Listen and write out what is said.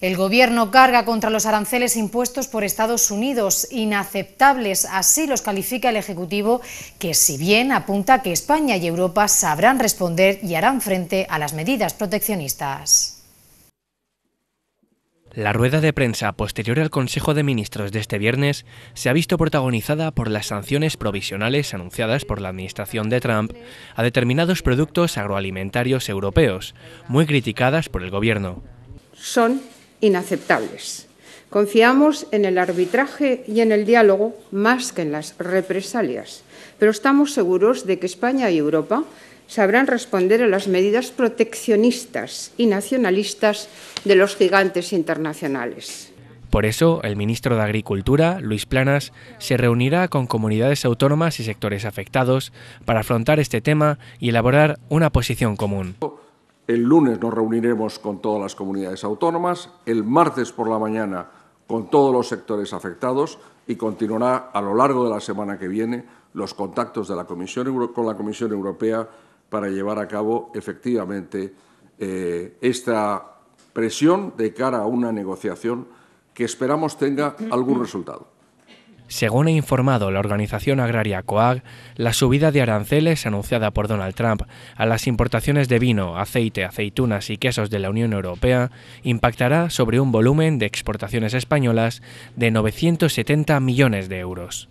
El gobierno carga contra los aranceles impuestos por Estados Unidos, inaceptables, así los califica el Ejecutivo, que si bien apunta que España y Europa sabrán responder y harán frente a las medidas proteccionistas. La rueda de prensa posterior al Consejo de Ministros de este viernes se ha visto protagonizada por las sanciones provisionales anunciadas por la administración de Trump a determinados productos agroalimentarios europeos, muy criticadas por el gobierno. Son inaceptables. Confiamos en el arbitraje y en el diálogo más que en las represalias, pero estamos seguros de que España y Europa sabrán responder a las medidas proteccionistas y nacionalistas de los gigantes internacionales. Por eso, el ministro de Agricultura, Luis Planas, se reunirá con comunidades autónomas y sectores afectados para afrontar este tema y elaborar una posición común. El lunes nos reuniremos con todas las comunidades autónomas, el martes por la mañana con todos los sectores afectados y continuará a lo largo de la semana que viene los contactos de la Comisión con la Comisión Europea para llevar a cabo efectivamente eh, esta presión de cara a una negociación que esperamos tenga algún resultado. Según ha informado la organización agraria COAG, la subida de aranceles anunciada por Donald Trump a las importaciones de vino, aceite, aceitunas y quesos de la Unión Europea impactará sobre un volumen de exportaciones españolas de 970 millones de euros.